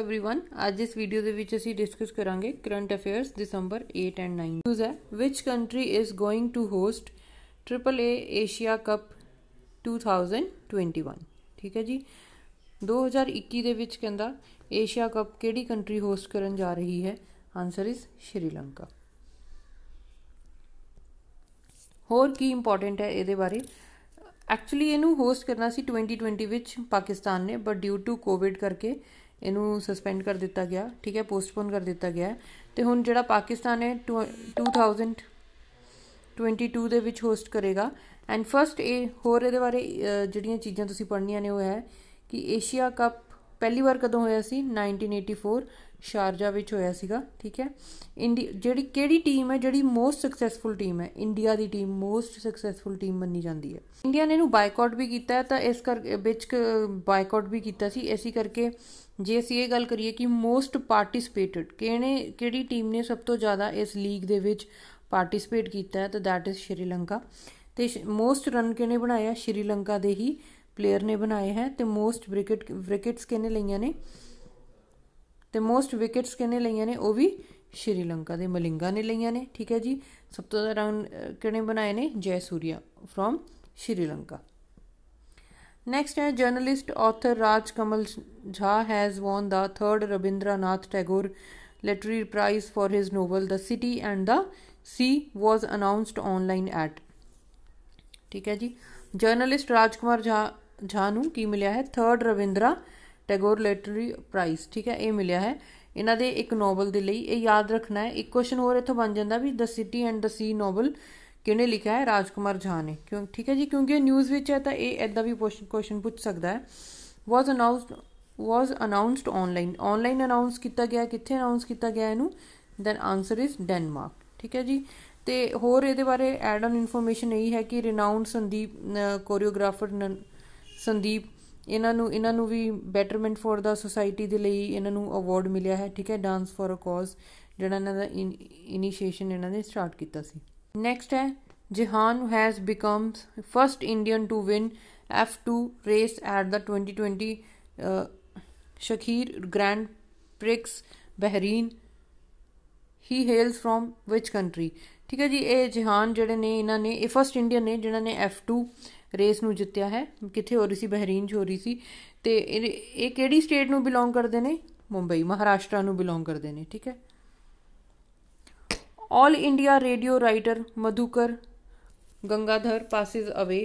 Everyone आज इस video ਦੇ ਵਿੱਚ ਅਸੀਂ ਡਿਸਕਸ ਕਰਾਂਗੇ ਕਰੰਟ ਅਫੇਅਰਸ ਦਸੰਬਰ 8 ਐਂਡ 9 ਨਿਊਜ਼ ਹੈ country is going to host triple A Asia cup 2021 ਠੀਕ ਹੈ ਜੀ 2021 ਦੇ ਵਿੱਚ ਕਹਿੰਦਾ ਏਸ਼ੀਆ ਕੱਪ ਕਿਹੜੀ ਕੰਟਰੀ ਹੋਸਟ ਕਰਨ ਜਾ ਰਹੀ ਹੈ ਆਨਸਰ ਇਜ਼ ਸ਼੍ਰੀਲੰਕਾ ਹੋਰ ਕੀ ਇੰਪੋਰਟੈਂਟ ਹੈ ਇਹਦੇ ਬਾਰੇ ਐਕਚੁਅਲੀ ਇਹਨੂੰ ਹੋਸਟ ਕਰਨਾ ਸੀ 2020 ਵਿੱਚ ਪਾਕਿਸਤਾਨ ਨੇ ਬਟ ਡਿਊ ਟੂ ਕੋਵਿਡ ਕਰਕੇ ਇਹਨੂੰ ਸਸਪੈਂਡ ਕਰ ਦਿੱਤਾ ਗਿਆ ਠੀਕ ਹੈ ਪੋਸਟਪੋਨ ਕਰ ਦਿੱਤਾ ਗਿਆ ਤੇ ਹੁਣ ਜਿਹੜਾ ਪਾਕਿਸਤਾਨ ਹੈ 2022 ਦੇ ਵਿੱਚ ਹੋਸਟ ਕਰੇਗਾ ਐਂਡ ਫਰਸਟ ਇਹ ਹੋਰ ਇਹਦੇ ਬਾਰੇ ਜਿਹੜੀਆਂ ਚੀਜ਼ਾਂ ਤੁਸੀਂ ਪੜ੍ਹਨੀਆਂ ਨੇ ਉਹ ਹੈ ਕਿ ਏਸ਼ੀਆ ਕੱਪ ਪਹਿਲੀ ਵਾਰ ਕਦੋਂ ਹੋਇਆ ਸੀ 1984 ਸ਼ਾਰਜਾ ਵਿੱਚ ਹੋਇਆ ਸੀਗਾ ਠੀਕ ਹੈ ਇੰਡੀਆ ਜਿਹੜੀ ਕਿਹੜੀ ਟੀਮ ਹੈ ਜਿਹੜੀ ਮੋਸਟ ਸਕਸੈਸਫੁਲ ਟੀਮ ਹੈ ਇੰਡੀਆ ਦੀ ਟੀਮ ਮੋਸਟ ਸਕਸੈਸਫੁਲ ਟੀਮ ਮੰਨੀ ਜਾਂਦੀ ਹੈ ਇੰਡੀਆ ਨੇ ਇਹਨੂੰ ਬਾਈਕਾਟ ਵੀ ਕੀਤਾ ਤਾਂ ਇਸ ਕਰਕੇ ਵਿੱਚ ਬਾਈਕਾਟ ਵੀ ਕੀਤਾ ਸੀ ਐਸੀ ਕਰਕੇ ਜੇ ਅਸੀਂ ਇਹ ਗੱਲ ਕਰੀਏ ਕਿ ਮੋਸਟ ਪਾਰਟਿਸਿਪੇਟਡ ਕਿਹਨੇ ਕਿਹੜੀ ਟੀਮ ਨੇ ਸਭ ਤੋਂ ਜ਼ਿਆਦਾ ਇਸ ਲੀਗ ਦੇ ਵਿੱਚ ਪਾਰਟਿਸਿਪੇਟ ਕੀਤਾ ਹੈ ਤਾਂ ਦੈਟ ਇਜ਼ ਸ਼੍ਰੀਲੰਕਾ ਤੇ ਮੋਸਟ ਰਨ ਕਿਹਨੇ ਬਣਾਏ ਆ ਸ਼੍ਰੀਲੰਕਾ ਦੇ ਹੀ ਪਲੇਅਰ ਨੇ ਬਣਾਏ ਹੈ ਤੇ ਮੋਸਟ ਵਿਕਟ ਵਿਕਟਸ ਕਿਹਨੇ ਲਈਆਂ ਨੇ ਤੇ ਮੋਸਟ ਵਿਕਟਸ ਕਿਹਨੇ ਲਈਆਂ ਨੇ ਉਹ ਵੀ ਸ਼੍ਰੀਲੰਕਾ ਦੇ ਮਲਿੰਗਾ ਨੇ ਲਈਆਂ ਨੇ ਠੀਕ ਹੈ ਜੀ ਸਭ ਤੋਂ ਜ਼ਿਆਦਾ ਰਨ ਕਿਹਨੇ ਬਣਾਏ ਨੇ ਜੈਸੂਰੀਆ ਫਰੋਮ ਸ਼੍ਰੀਲੰਕਾ ਨੈਕਸਟ ਹੈ journalist author Raj Kamal Jha has won the 3rd Rabindranath Tagore literary prize for his novel the city and the sea was announced online at ਠੀਕ ਹੈ ਜੀ ਜਰਨਲਿਸਟ ਰਾਜਕੁਮਾਰ ਝਾ ਝਾ ਨੂੰ ਕੀ ਮਿਲਿਆ ਹੈ 3rd Ravindra Tagore literary price ਠੀਕ ਹੈ ਇਹ ਮਿਲਿਆ ਹੈ ਇਹਨਾਂ ਦੇ ਇੱਕ ਨੋਵਲ ਦੇ ਲਈ ਇਹ ਯਾਦ ਰੱਖਣਾ ਹੈ ਇੱਕ ਕੁਐਸਚਨ ਹੋਰ ਇੱਥੋਂ ਬਣ ਜਾਂਦਾ ਵੀ the city and the sea novel ਕਿਹਨੇ ਲਿਖਿਆ ਹੈ ਰਾਜਕੁਮਾਰ ਝਾ ਨੇ ਕਿਉਂ ਠੀਕ ਹੈ ਜੀ ਕਿਉਂਕਿ ਨਿਊਜ਼ ਵਿੱਚ ਹੈ ਤਾਂ ਇਹ ਐਦਾਂ ਵੀ ਕੁਐਸਚਨ ਪੁੱਛ ਸਕਦਾ ਹੈ was announced was announced online online announce ਕੀਤਾ ਗਿਆ ਕਿੱਥੇ ਅਨਾਉਂਸ ਕੀਤਾ ਗਿਆ ਇਹਨੂੰ ਦੈਨ ਆਨਸਰ ਇਜ਼ ਡੈਨਮਾਰਕ ਠੀਕ ਹੈ ਜੀ ਤੇ ਹੋਰ ਇਹਦੇ ਬਾਰੇ ਐਡ ਆਨ ਇਨਫੋਰਮੇਸ਼ਨ ਇਹ ਹੈ ਕਿ ਰਿਨਾਊਂਡ ਸੰਦੀਪ ਕੋਰੀਓਗ੍ਰਾਫਰ ਸੰਦੀਪ ਇਹਨਾਂ ਨੂੰ ਇਹਨਾਂ ਨੂੰ ਵੀ ਬੈਟਰਮੈਂਟ ਫॉर ਦਾ ਸੋਸਾਇਟੀ ਦੇ ਲਈ ਇਹਨਾਂ ਨੂੰ ਅਵਾਰਡ ਮਿਲਿਆ ਹੈ ਠੀਕ ਹੈ ਡਾਂਸ ਫॉर ਅ ਕੌਜ਼ ਜਿਹੜਾ ਇਹਨਾਂ ਦਾ ਇਨੀਸ਼ੀਏਸ਼ਨ ਇਹਨਾਂ ਨੇ ਸਟਾਰਟ ਕੀਤਾ ਸੀ ਨੈਕਸਟ ਹੈ Jihan has become first Indian to win F2 race at the 2020 uh, grand Grand Prix Bahrain he hails from which country ਠੀਕ ਹੈ ਜੀ ਇਹ ਜਹਾਨ ਜਿਹੜੇ ਨੇ ਇਹਨਾਂ ਨੇ ਇਹ ਫਰਸਟ ਇੰਡੀਅਨ ਨੇ ਜਿਨ੍ਹਾਂ ਨੇ F2 ਰੇਸ ਨੂੰ ਜਿੱਤਿਆ ਹੈ ਕਿੱਥੇ ਹੋ ਰਹੀ ਸੀ ਬਹਿਰੀਨ 'ਚ ਹੋ ਰਹੀ ਸੀ ਤੇ ਇਹ ਕਿਹੜੀ ਸਟੇਟ ਨੂੰ ਬਿਲੋਂਗ ਕਰਦੇ ਨੇ ਮੁੰਬਈ ਮਹਾਰਾਸ਼ਟਰ ਨੂੰ ਬਿਲੋਂਗ ਕਰਦੇ ਨੇ ਠੀਕ ਹੈ All India radio writer Madhukar Gangadhar passes away.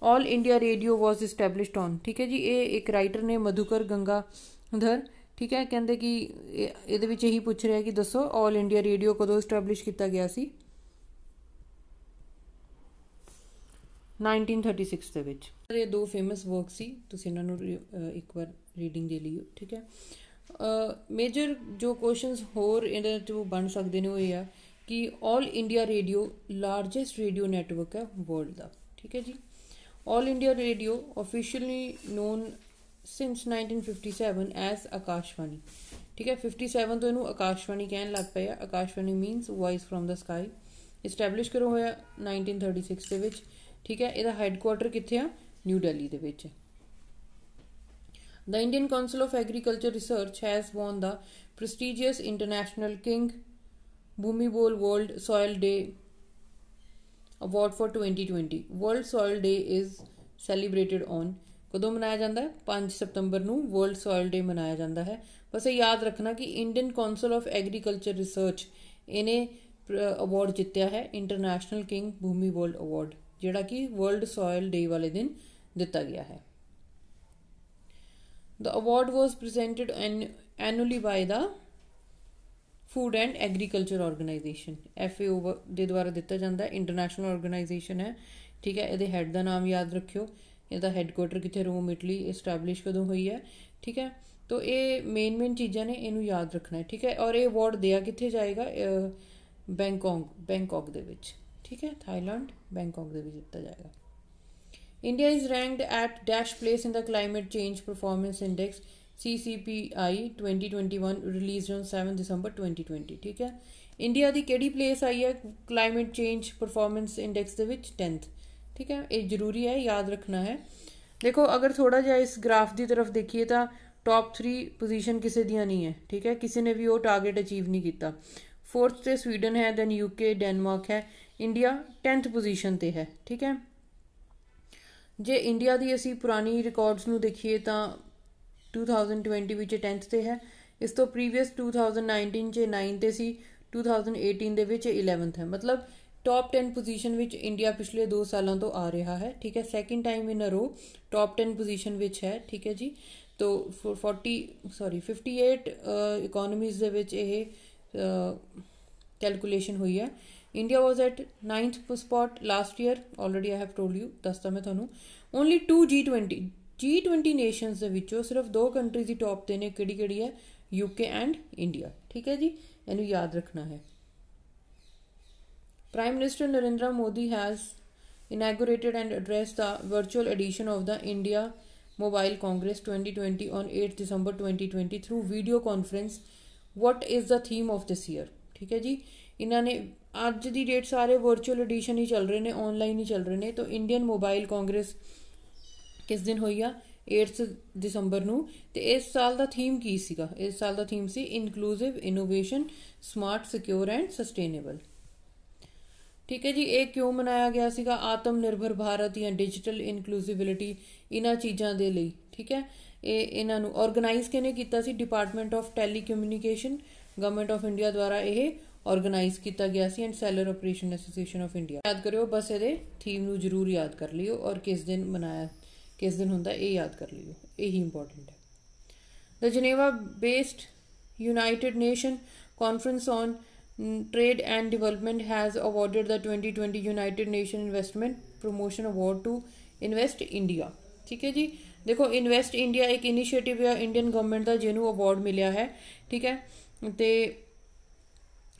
All India radio was established on ਠੀਕ ਹੈ ਜੀ ਇਹ ਇੱਕ ਰਾਈਟਰ ਨੇ ਮਧੁਕਰ ਗੰਗਾਧਰ ਠੀਕ ਹੈ ਕਹਿੰਦੇ ਕਿ ਇਹਦੇ ਵਿੱਚ ਇਹੀ ਪੁੱਛ ਰਿਹਾ ਕਿ ਦੱਸੋ ऑल ਇੰਡੀਆ ਰੇਡੀਓ ਕਦੋਂ एस्टैब्लिश ਕੀਤਾ ਗਿਆ ਸੀ 1936 ਦੇ ਵਿੱਚ ਇਹ ਦੋ ਫੇਮਸ ਵਰਕ ਸੀ ਤੁਸੀਂ ਇਹਨਾਂ ਨੂੰ ਇੱਕ ਵਾਰ ਰੀਡਿੰਗ ਦੇ ਲਈ ਠੀਕ ਹੈ ਮੇਜਰ ਜੋ ਕੁਐਸਚਨਸ ਹੋਰ ਇਹਨਾਂ ਤੋਂ ਬਣ ਸਕਦੇ ਨੇ ਉਹ ਇਹ ਆ ਕਿ 올 India radio largest radio network ਹੈ ਵਰਲਡ ਦਾ ਠੀਕ ਹੈ ਜੀ 올 ਇੰਡੀਆ ਰੇਡੀਓ ਆਫੀਸ਼ੀਅਲੀ ਨੋਨ ਸਿንስ 1957 ਐਸ ਆਕਾਸ਼ਵਾਨੀ ਠੀਕ ਹੈ 57 ਤੋਂ ਇਹਨੂੰ ਆਕਾਸ਼ਵਾਨੀ ਕਹਿਣ ਲੱਗ ਪਏ ਆ Akashvani means voice from the sky establish ਕਰੋ ਹੋਇਆ 1936 ਦੇ ਵਿੱਚ ਠੀਕ ਹੈ ਇਹਦਾ ਕੁਆਰਟਰ ਕਿੱਥੇ ਆ ਨਿਊ ਦਿੱਲੀ ਦੇ ਵਿੱਚ the Indian council of agriculture research has won the prestigious international king Bhumibol World soil day award for 2020 World Soil Day is celebrated on ਕਦੋਂ ਮਨਾਇਆ ਜਾਂਦਾ ਹੈ 5 ਸਤੰਬਰ ਨੂੰ ਵਰਲਡ ਸੋਇਲ ਡੇ ਮਨਾਇਆ ਜਾਂਦਾ ਹੈ ਬਸ ਯਾਦ ਰੱਖਣਾ ਕਿ Indian council of agriculture research ਇਹਨੇ ਅਵਾਰਡ ਜਿੱਤਿਆ ਹੈ ਇੰਟਰਨੈਸ਼ਨਲ ਕਿੰਗ ਭੂਮੀ ਵਰਲਡ ਅਵਾਰਡ ਜਿਹੜਾ ਕਿ ਵਰਲਡ ਸੋਇਲ ਡੇ ਵਾਲੇ ਦਿਨ ਦਿੱਤਾ ਗਿਆ ਹੈ The award was presented annually by the food and agriculture organisation FAO ਦੇ ਦੁਆਰਾ ਦਿੱਤਾ ਜਾਂਦਾ ਇੰਟਰਨੈਸ਼ਨਲ ਆਰਗੇਨਾਈਜੇਸ਼ਨ ਹੈ ਠੀਕ ਹੈ ਇਹਦੇ ਹੈੱਡ ਦਾ ਨਾਮ ਯਾਦ ਰੱਖਿਓ ਇਹਦਾ ਹੈੱਡਕੁਆਟਰ ਕਿੱਥੇ ਰੋਮ ਇਟਲੀ ਐਸਟੈਬਲਿਸ਼ ਕਦੋਂ ਹੋਈ ਹੈ ਠੀਕ ਹੈ ਤੋ ਇਹ ਮੇਨ ਮੇਨ ਚੀਜ਼ਾਂ ਨੇ ਇਹਨੂੰ ਯਾਦ ਰੱਖਣਾ ਹੈ ਠੀਕ ਹੈ ਔਰ ਇਹ ਅਵਾਰਡ ਦਿਆ ਕਿੱਥੇ ਜਾਏਗਾ ਬੈਂਕਾਕ ਬੈਂਕਾਕ ਦੇ ਵਿੱਚ ਠੀਕ ਹੈ ਥਾਈਲੈਂਡ ਬੈਂਕਾਕ ਦੇ ਵਿੱਚ ਦਿੱਤਾ ਜਾਏਗਾ India is ranked at dash place in the climate change performance index CCPI 2021 released on 7 ਦਸੰਬਰ 2020 ਠੀਕ ਹੈ ਇੰਡੀਆ ਦੀ ਕਿਹੜੀ ਪਲੇਸ ਆਈ ਹੈ ਕਲਾਈਮੇਟ ਚੇਂਜ ਪਰਫਾਰਮੈਂਸ ਇੰਡੈਕਸ ਦੇ ਵਿੱਚ 10th ਠੀਕ ਹੈ ਇਹ ਜ਼ਰੂਰੀ ਹੈ ਯਾਦ ਰੱਖਣਾ ਹੈ ਦੇਖੋ ਅਗਰ ਥੋੜਾ ਜਿਹਾ ਇਸ ਗ੍ਰਾਫ ਦੀ ਤਰਫ ਦੇਖੀਏ ਤਾਂ ਟਾਪ 3 ਪੋਜੀਸ਼ਨ ਕਿਸੇ ਦੀਆਂ ਨਹੀਂ ਹੈ ਠੀਕ ਹੈ ਕਿਸੇ ਨੇ ਵੀ ਉਹ ਟਾਰਗੇਟ ਅਚੀਵ ਨਹੀਂ ਕੀਤਾ 4th ਤੇ ਸਵੀਡਨ ਹੈ ਦੈਨ ਯੂਕੇ ਡੈਨਮਾਰਕ ਹੈ ਇੰਡੀਆ 10th ਪੋਜੀਸ਼ਨ ਤੇ ਹੈ ਠੀਕ ਹੈ ਜੇ ਇੰਡੀਆ ਦੀ ਅਸੀਂ ਪੁਰਾਣੀ ਰਿਕਾਰਡਸ ਨੂੰ ਦੇਖੀਏ ਤਾਂ 2020 ਵਿੱਚ 10th ਤੇ ਹੈ ਇਸ ਤੋਂ ਪ੍ਰੀਵੀਅਸ 2019 ਚ 9 ਤੇ ਸੀ 2018 ਦੇ ਵਿੱਚ 11th ਹੈ ਮਤਲਬ ਟਾਪ 10 ਪੋਜੀਸ਼ਨ ਵਿੱਚ ਇੰਡੀਆ ਪਿਛਲੇ 2 ਸਾਲਾਂ ਤੋਂ ਆ ਰਿਹਾ ਹੈ ਠੀਕ ਹੈ ਸੈਕਿੰਡ ਟਾਈਮ ਇਨ ਅ ਰੋ ਟਾਪ 10 ਪੋਜੀਸ਼ਨ ਵਿੱਚ ਹੈ ਠੀਕ ਹੈ ਜੀ ਤੋ 40 ਸੌਰੀ 58 ਇਕਨੋਮੀਜ਼ ਦੇ ਵਿੱਚ ਇਹ ਕੈਲਕੂਲੇਸ਼ਨ ਹੋਈ ਹੈ India was at 9th spot last year already I have told you ਦੱਸਦਾ ਮੈਂ ਤੁਹਾਨੂੰ ਓਨਲੀ 2 G20 G20 ਨੇਸ਼ਨਸ ਦੇ ਵਿੱਚੋਂ ਸਿਰਫ ਦੋ ਕੰਟਰੀਜ਼ ਹੀ ਟੌਪ ਤੇ ਨੇ ਕਿਹੜੀ ਕਿਹੜੀ ਹੈ ਯੂਕੇ ਐਂਡ ਇੰਡੀਆ ਠੀਕ ਹੈ ਜੀ ਇਹਨੂੰ ਯਾਦ ਰੱਖਣਾ ਹੈ prime minister Narendra Modi has inaugurated and addressed the virtual edition of the India Mobile Congress 2020 on 8 December 2020 through video conference what is the theme of this year ਠੀਕ ਹੈ ਜੀ ਇਹਨਾਂ ਨੇ ਅੱਜ ਦੀ ਡੇਟ ਸਾਰੇ ਵਰਚੁਅਲ ਐਡੀਸ਼ਨ ਹੀ ਚੱਲ ਰਹੇ ਨੇ ਆਨਲਾਈਨ ਹੀ ਚੱਲ ਰਹੇ ਨੇ ਤਾਂ ਇੰਡੀਅਨ ਮੋਬਾਈਲ ਕਾਂਗਰਸ 2020 ਕਿਸ ਦਿਨ ਹੋਈ ਆ 8 ਦਸੰਬਰ ਨੂੰ ਤੇ ਇਸ ਸਾਲ ਦਾ ਥੀਮ ਕੀ ਸੀਗਾ ਇਸ ਸਾਲ ਦਾ ਥੀਮ ਸੀ inclusive innovation smart secure and sustainable ਠੀਕ ਹੈ ਜੀ ਇਹ ਕਿਉਂ ਮਨਾਇਆ ਗਿਆ ਸੀਗਾ ਆਤਮ ਨਿਰਭਰ ਭਾਰਤ ਜਾਂ ਡਿਜੀਟਲ ਇਨਕਲੂਸਿਵਿਲਿਟੀ ਇਹਨਾਂ ਚੀਜ਼ਾਂ ਦੇ ਲਈ ਠੀਕ ਹੈ ਇਹ ਇਹਨਾਂ ਨੂੰ ਆਰਗੇਨਾਈਜ਼ ਕਿਨੇ ਕੀਤਾ ਸੀ department of telecommunication government of India ਦੁਆਰਾ ਇਹ ਆਰਗੇਨਾਈਜ਼ ਕੀਤਾ ਗਿਆ ਸੀ and cellular operation association of India ਯਾਦ ਕਰਿਓ ਬਸ ਇਹਦੇ ਥੀਮ ਨੂੰ ਜ਼ਰੂਰ ਯਾਦ ਕਰ ਲਿਓ ਔਰ ਕਿਸ ਦਿਨ ਮਨਾਇਆ ਕਿਸ ਦਿਨ ਹੁੰਦਾ ਇਹ ਯਾਦ ਕਰ ਲਿਓ ਇਹ ਹੀ ਇੰਪੋਰਟੈਂਟ ਹੈ the Geneva based united nation conference on trade and development has awarded the 2020 united nation investment promotion award to invest India ਠੀਕ ਹੈ ਜੀ ਦੇਖੋ ਇਨਵੈਸਟ ਇੰਡੀਆ ਇੱਕ ਇਨੀਸ਼ੀਏਟਿਵ ਹੈ ਇੰਡੀਅਨ ਗਵਰਨਮੈਂਟ ਦਾ ਜਿਹਨੂੰ ਅਵਾਰਡ ਮਿਲਿਆ ਹੈ ਠੀਕ ਹੈ ਤੇ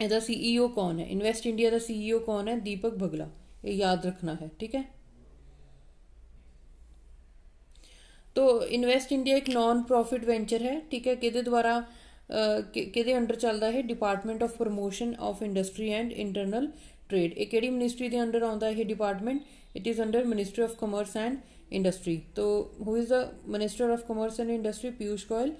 ਇਹਦਾ ਸੀਈਓ e ਕੌਣ ਹੈ ਇਨਵੈਸਟ ਇੰਡੀਆ ਦਾ ਸੀਈਓ e ਕੌਣ ਹੈ ਦੀਪਕ ਭਗਲਾ ਇਹ ਯਾਦ ਰੱਖਣਾ ਹੈ ਠੀਕ ਹੈ ਤੋ ਇਨਵੈਸਟ ਇੰਡੀਆ ਇੱਕ ਨਾਨ ਪ੍ਰੋਫਿਟ ਵੈਂਚਰ ਹੈ ਠੀਕ ਹੈ ਕਿਹਦੇ ਦੁਆਰਾ ਕਿਹਦੇ ਅੰਡਰ ਚੱਲਦਾ ਹੈ department of promotion of industry and internal trade ਇਹ ਕਿਹੜੀ ਮਿਨਿਸਟਰੀ ਦੇ ਅੰਡਰ ਆਉਂਦਾ ਹੈ ਇਹ department it is under ministry of commerce and industry ਤੋ who is the minister of commerce and industry Piyush Goyal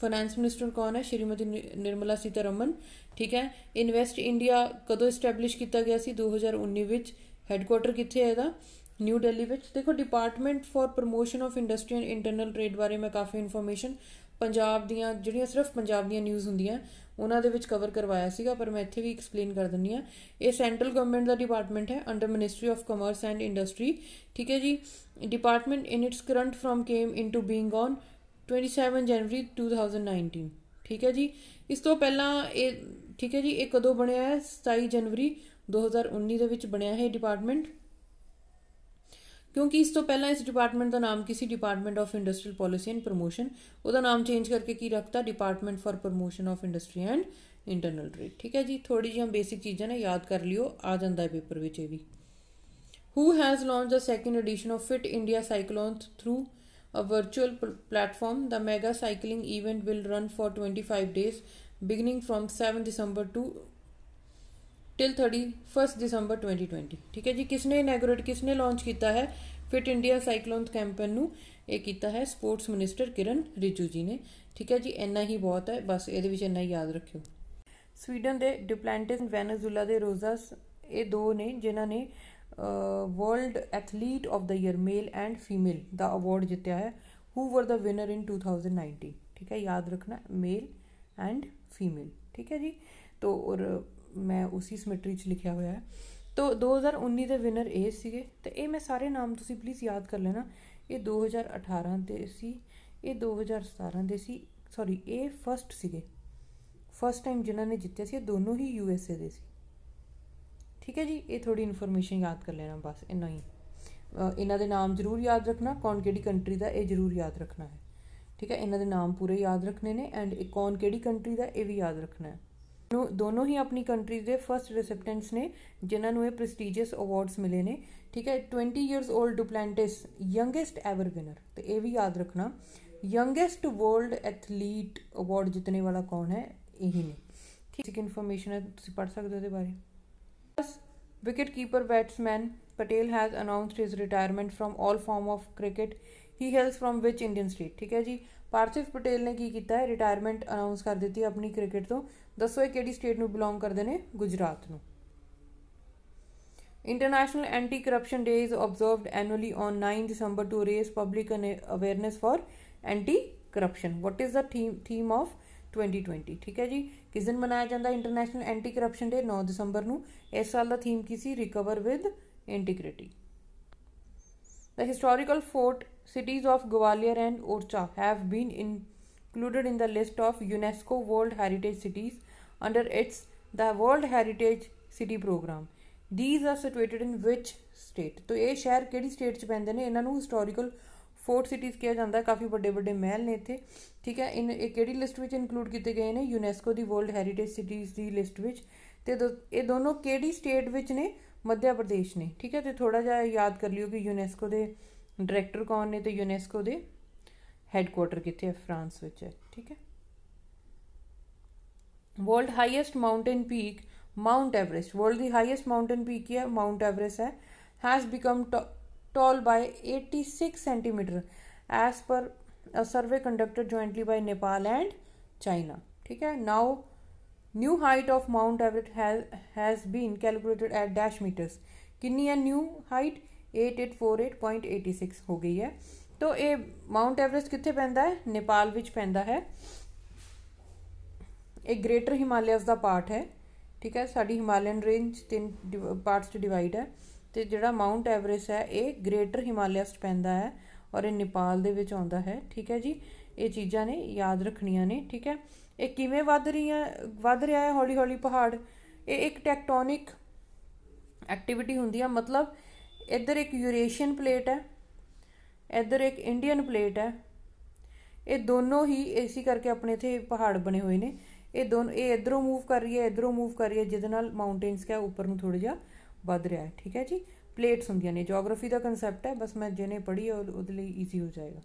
finance minister ਕੌਣ ਹੈ ਸ਼੍ਰੀਮਤੀ ਨਿਰਮਲਾ ਸੀਤਾਰਮਨ ਠੀਕ ਹੈ ਇਨਵੈਸਟ ਇੰਡੀਆ ਕਦੋਂ ਐਸਟੈਬਲਿਸ਼ ਕੀਤਾ ਗਿਆ ਸੀ 2019 ਵਿੱਚ ਹੈੱਡਕੁਆਟਰ ਕਿੱਥੇ ਹੈ ਇਹਦਾ ਨਿਊ ਦਿੱਲੀ ਵਿੱਚ ਦੇਖੋ department for promotion of industry and internal trade ਬਾਰੇ ਮੈਂ ਕਾਫੀ ਇਨਫੋਰਮੇਸ਼ਨ ਪੰਜਾਬ ਦੀਆਂ ਜਿਹੜੀਆਂ ਸਿਰਫ ਪੰਜਾਬ ਦੀਆਂ ਨਿਊਜ਼ ਹੁੰਦੀਆਂ ਉਹਨਾਂ ਦੇ ਵਿੱਚ ਕਵਰ ਕਰਵਾਇਆ ਸੀਗਾ ਪਰ ਮੈਂ ਇੱਥੇ ਵੀ ਐਕਸਪਲੇਨ ਕਰ ਦਿੰਨੀ ਆ ਇਹ ਸੈਂਟਰਲ ਗਵਰਨਮੈਂਟ ਦਾ ਡਿਪਾਰਟਮੈਂਟ ਹੈ under ministry of commerce and industry ਠੀਕ ਹੈ ਜੀ department in its current form came into being on 27 January 2019 ਠੀਕ ਹੈ ਜੀ ਇਸ ਤੋਂ ਪਹਿਲਾਂ ਇਹ ਠੀਕ ਹੈ ਜੀ ਇਹ ਕਦੋਂ ਬਣਿਆ ਹੈ 27 ਜਨਵਰੀ 2019 ਦੇ ਵਿੱਚ ਬਣਿਆ ਹੈ ਇਹ ਡਿਪਾਰਟਮੈਂਟ ਕਿਉਂਕਿ ਇਸ ਤੋਂ ਪਹਿਲਾਂ ਇਸ ਡਿਪਾਰਟਮੈਂਟ ਦਾ ਨਾਮ ਕਿਸੇ department of industrial policy and promotion ਉਹਦਾ ਨਾਮ ਚੇਂਜ ਕਰਕੇ ਕੀ ਰੱਖਤਾ department for promotion of industry and internal trade ਠੀਕ ਹੈ ਜੀ ਥੋੜੀ ਜਿਹੀ ਬੇਸਿਕ ਚੀਜ਼ਾਂ ਨੇ ਯਾਦ ਕਰ ਲਿਓ ਆ ਜਾਂਦਾ ਹੈ ਪੇਪਰ ਵਿੱਚ ਇਹ ਵੀ who has launched the second edition of fit india cyclone through a virtual platform the mega cycling event will run for 25 days beginning from 7 december to till 31 December 2020 ਠੀਕ ਹੈ ਜੀ ਕਿਸਨੇ ਇਨੈਗੋਰੇਟ ਕਿਸਨੇ ਲਾਂਚ ਕੀਤਾ ਹੈ ਫਿਟ ਇੰਡੀਆ ਸਾਈਕਲੋਨ ਕੈਂਪੇਨ ਨੂੰ ਇਹ ਕੀਤਾ ਹੈ ਸਪੋਰਟਸ ਮਿਨਿਸਟਰ ਕਿਰਨ ਰਿਜੂ ਜੀ ਨੇ ਠੀਕ ਹੈ ਜੀ ਇੰਨਾ ਹੀ ਬਹੁਤ ਹੈ ਬਸ ਇਹਦੇ ਵਿੱਚ ਇੰਨਾ ਹੀ ਯਾਦ ਰੱਖਿਓ ਸਵੀਡਨ ਦੇ ਡਿਪਲੈਂਟਿਸ ਵੈਨੇਜ਼ੂਲਾ ਦੇ ਰੋਜ਼ਾਸ ਇਹ ਦੋ ਨੇ ਜਿਨ੍ਹਾਂ ਨੇ world athlete of the year male and female ਦਾ ਅਵਾਰਡ ਜਿੱਤਿਆ ਹੈ ਹੂ ਵਰ ਦਾ ਵਿਨਰ ਇਨ 2019 ਠੀਕ ਹੈ ਯਾਦ ਰੱਖਣਾ ਮੇਲ ਐਂਡ ਫੀਮੇਲ ਠੀਕ ਹੈ ਜੀ ਤੋ ਔਰ ਮੈਂ ਉਸੇ ਸਿਮੈਟਰੀ 'ਚ ਲਿਖਿਆ ਹੋਇਆ ਹੈ ਤੋ 2019 ਦੇ ਵਿਨਰ ਇਹ ਸੀਗੇ ਤੇ ਇਹ ਮੈਂ ਸਾਰੇ ਨਾਮ ਤੁਸੀਂ ਪਲੀਜ਼ ਯਾਦ ਕਰ ਲੈਣਾ ਇਹ 2018 ਦੇ ਸੀ ਇਹ 2017 ਦੇ ਸੀ ਸੌਰੀ ਇਹ ਫਰਸਟ ਸੀਗੇ ਫਰਸਟ ਟਾਈਮ ਜਿਨ੍ਹਾਂ ਨੇ ਜਿੱਤਿਆ ਸੀ ਇਹ ਦੋਨੋਂ ਹੀ ਯੂ ਐਸ ਏ ਦੇ ਸੀ ਠੀਕ ਹੈ ਜੀ ਇਹ ਥੋੜੀ ਇਨਫੋਰਮੇਸ਼ਨ ਯਾਦ ਕਰ ਲੈਣਾ ਬਸ ਇੰਨਾ ਹੀ ਇਹਨਾਂ ਦੇ ਨਾਮ ਜ਼ਰੂਰ ਯਾਦ ਰੱਖਣਾ ਕੌਣ ਕਿਹੜੀ ਕੰਟਰੀ ਦਾ ਇਹ ਜ਼ਰੂਰ ਯਾਦ ਰੱਖਣਾ ਹੈ ਠੀਕ ਹੈ ਇਹਨਾਂ ਦੇ ਨਾਮ ਪੂਰੇ ਯਾਦ ਰੱਖਣੇ ਨੇ ਐਂਡ ਇਹ ਕੌਣ ਕਿਹੜੀ ਕੰਟਰੀ ਦਾ ਇਹ ਵੀ ਯਾਦ ਰੱਖਣਾ ਹੈ ਦੋਨੋਂ ਹੀ ਆਪਣੀ ਕੰਟਰੀ ਦੇ ਫਰਸਟ ਰਿਸੈਪਟੈਂਟਸ ਨੇ ਜਿਨ੍ਹਾਂ ਨੂੰ ਇਹ ਪ੍ਰੈਸਟੀਜੀਅਸ ਅਵਾਰਡਸ ਮਿਲੇ ਨੇ ਠੀਕ ਹੈ 20 years old Duplantis youngest ever winner ਤੇ ਇਹ ਵੀ ਯਾਦ ਰੱਖਣਾ ਯੰਗੇਸਟ ਵਰਲਡ ਐਥਲੀਟ ਅਵਾਰਡ ਜਿੱਤਨੇ ਵਾਲਾ ਕੌਣ ਹੈ ਇਹੀ ਨੇ ਠੀਕ ਇਨਫੋਰਮੇਸ਼ਨ ਹੈ ਤੁਸੀਂ ਪੜ੍ਹ ਸਕਦੇ ਹੋ ਇਹਦੇ ਬਾਰੇ ਬਸ wicket keeper batsman Patel has announced his retirement from all form of cricket he hails from which Indian state ਠੀਕ ਹੈ ਜੀ ਪਾਰਥਿਵ ਪਟੇਲ ਨੇ ਕੀ ਕੀਤਾ ਹੈ ਰਿਟਾਇਰਮੈਂਟ ਅਨਾਉਂਸ ਕਰ ਦਿੱਤੀ ਆਪਣੀ ਕ੍ਰਿਕਟ ਤੋਂ ਦੱਸੋ ਇਹ ਕਿਹੜੀ ਸਟੇਟ ਨੂੰ ਬਿਲੋਂਗ ਕਰਦੇ ਨੇ ਗੁਜਰਾਤ ਨੂੰ international anti corruption day is observed annually on 9 December to raise public awareness for anti corruption what is the theme theme of 2020 ਠੀਕ ਹੈ ਜੀ ਕਿਸ ਦਿਨ ਮਨਾਇਆ ਜਾਂਦਾ ਇੰਟਰਨੈਸ਼ਨਲ ਐਂਟੀ ਕਰਪਸ਼ਨ ਡੇ 9 ਦਸੰਬਰ ਨੂੰ ਇਸ ਸਾਲ ਦਾ ਥੀਮ ਕੀ ਸੀ recover with integrity the historical fort cities of Gwalior and Orchha have been included in the list of UNESCO world heritage cities under its the World Heritage City program. These are situated in which state? ਤੋ ਇਹ ਸ਼ਹਿਰ ਕਿਹੜੀ state 'ਚ ਪੈਂਦੇ ਨੇ ਇਹਨਾਂ ਨੂੰ historical fort cities ਕਿਹਾ ਜਾਂਦਾ ਕਾਫੀ ਵੱਡੇ ਵੱਡੇ ਮਹਿਲ ਨੇ ਇੱਥੇ ਠੀਕ ਹੈ ਇਨ ਇਹ ਕਿਹੜੀ ਲਿਸਟ ਵਿੱਚ ਇਨਕਲੂਡ ਕੀਤੇ ਗਏ ਨੇ ਯੂਨੈਸਕੋ ਦੀ ਵਰਲਡ ਹੈਰੀਟੇਜ ਸਿਟੀਜ਼ ਦੀ ਲਿਸਟ ਵਿੱਚ ਤੇ ਇਹ ਦੋਨੋਂ ਕਿਹੜੀ ਸਟੇਟ ਵਿੱਚ ਨੇ ਮੱਧਿਆ ਪ੍ਰਦੇਸ਼ ਨੇ ਠੀਕ ਹੈ ਤੇ ਥੋੜਾ ਜਿਹਾ ਯਾਦ ਕਰ ਲਿਓ ਕਿ ਯੂਨੈਸਕੋ ਦੇ ਡਾਇਰੈਕਟਰ ਕੌਣ ਨੇ ਤੇ ਯੂਨੈਸਕੋ ਦੇ ਹੈੱਡਕੁਆਟਰ ਕਿੱਥੇ ਹੈ ਫਰਾਂਸ ਵਿੱਚ ਹੈ ਠੀਕ ਹੈ world highest mountain peak Mount Everest world की हाईएस्ट माउंटेन पीक है माउंट एवरेस्ट है has become tall by 86 centimetre as per a survey conducted jointly by Nepal and China ठीक है now new height of Mount Everest has been calculated at dash metres है new height at eight four eight point eighty six हो गई है तो ये mount Everest कितने पैदा है नेपाल पैदा है ਇਹ ਗ੍ਰੇਟਰ ਹਿਮਾਲਿਆਸ ਦਾ ਪਾਰਟ ਹੈ ਠੀਕ ਹੈ ਸਾਡੀ ਹਿਮਾਲਯਨ ਰੇਂਜ ਤਿੰਨ ਪਾਰਟਸ ਤੇ ਡਿਵਾਈਡ ਹੈ ਤੇ ਜਿਹੜਾ ਮਾਉਂਟ ਐਵਰੇਸਟ ਹੈ ਇਹ ਗ੍ਰੇਟਰ ਹਿਮਾਲਿਆਸ ਤੇ ਪੈਂਦਾ ਹੈ ਔਰ ਇਹ ਨੇਪਾਲ ਦੇ ਵਿੱਚ ਆਉਂਦਾ ਹੈ ਠੀਕ ਹੈ ਜੀ ਇਹ ਚੀਜ਼ਾਂ ਨੇ ਯਾਦ ਰੱਖਣੀਆਂ ਨੇ ਠੀਕ ਹੈ ਇਹ ਕਿਵੇਂ ਵੱਧ ਰਹੀਆਂ ਵੱਧ ਰਿਹਾ ਹੈ ਹੌਲੀ ਹੌਲੀ ਪਹਾੜ ਇਹ ਇੱਕ ਟੈਕਟੋਨਿਕ ਐਕਟੀਵਿਟੀ ਹੁੰਦੀ ਹੈ ਮਤਲਬ ਇੱਧਰ ਇੱਕ ਯੂਰੇਸ਼ੀਅਨ ਪਲੇਟ ਹੈ ਇੱਧਰ ਇੱਕ ਇੰਡੀਅਨ ਪਲੇਟ ਹੈ ਇਹ ਦੋਨੋਂ ਹੀ ਏਸੀ ਕਰਕੇ ਆਪਣੇ ਇਥੇ ਪਹਾੜ ਬਣੇ ਹੋਏ ਨੇ ਇਹ ਦੋਨ ਇਹ ਇਧਰੋਂ ਮੂਵ ਕਰ ਰਹੀ ਹੈ ਇਧਰੋਂ ਮੂਵ ਕਰ ਰਹੀ ਹੈ ਜਿਹਦੇ ਨਾਲ ਮਾਊਂਟੇਨਸ ਕਿਆ ਉੱਪਰ ਨੂੰ ਥੋੜਾ ਜਿਹਾ ਵੱਧ ਰਿਹਾ ਹੈ ਠੀਕ ਹੈ ਜੀ ਪਲੇਟਸ ਹੁੰਦੀਆਂ ਨੇ ਜੀਓਗ੍ਰਾਫੀ ਦਾ ਕਨਸੈਪਟ ਹੈ ਬਸ ਮੈਂ ਜਿਹਨੇ ਪੜ੍ਹੀ ਹੈ ਉਹਦੇ ਲਈ ਈਜ਼ੀ ਹੋ ਜਾਏਗਾ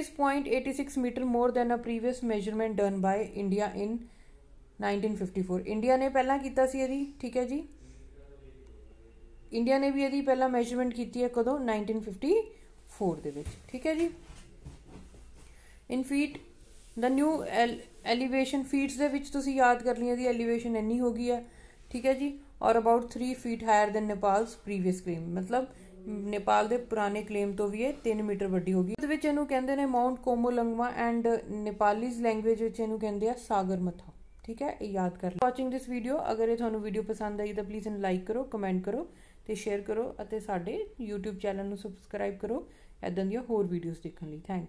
ਇਸ point 0.86 metre more than a previous measurement done by India in 1954 India ਨੇ ਪਹਿਲਾਂ ਕੀਤਾ ਸੀ ਇਹਦੀ ਠੀਕ ਹੈ ਜੀ ਇੰਡੀਆ ਨੇ ਵੀ ਇਹਦੀ ਪਹਿਲਾਂ ਮੈਜ਼ਰਮੈਂਟ ਕੀਤੀ ਹੈ ਕਦੋਂ 1954 ਦੇ ਵਿੱਚ ਠੀਕ ਹੈ ਜੀ ਇਨ ਫੀਟ ਦਾ ਨਿਊ ਐਲੀਵੇਸ਼ਨ ਫੀਟਸ ਦੇ ਵਿੱਚ ਤੁਸੀਂ ਯਾਦ ਕਰ ਲਈਆਂ ਦੀ ਐਲੀਵੇਸ਼ਨ ਇੰਨੀ ਹੋ ਗਈ ਹੈ ਠੀਕ ਹੈ ਜੀ or about 3 feet higher than Nepal's previous claim ਮਤਲਬ ਨੇਪਾਲ ਦੇ ਪੁਰਾਣੇ ਕਲੇਮ ਤੋਂ ਵੀ ਇਹ 3 ਮੀਟਰ ਵੱਡੀ ਹੋ ਗਈ ਇਸ ਵਿੱਚ ਇਹਨੂੰ ਕਹਿੰਦੇ ਨੇ mount Qomolangma and Nepalese language ਵਿੱਚ ਇਹਨੂੰ ਕਹਿੰਦੇ ਆ ਸਾਗਰ ਮਥਾ ਠੀਕ ਹੈ ਇਹ ਯਾਦ ਕਰ ਲਓ ਵਾਚਿੰਗ ਦਿਸ ਵੀਡੀਓ ਅਗਰ ਇਹ ਤੁਹਾਨੂੰ ਵੀਡੀਓ ਪਸੰਦ ਆਈ ਤਾਂ ਪਲੀਜ਼ ਇਹਨੂੰ ਲਾਈਕ ਕਰੋ ਕਮੈਂਟ ਕਰੋ ਤੇ ਸ਼ੇਅਰ ਕਰੋ ਅਤੇ ਸਾਡੇ YouTube ਚੈਨਲ ਨੂੰ ਸਬਸਕ੍ਰਾਈਬ ਕਰੋ ਐਦਾਂ ਦੀਆਂ ਹੋਰ ਵੀਡੀਓਜ਼ ਦੇਖਣ ਲਈ ਥੈਂਕ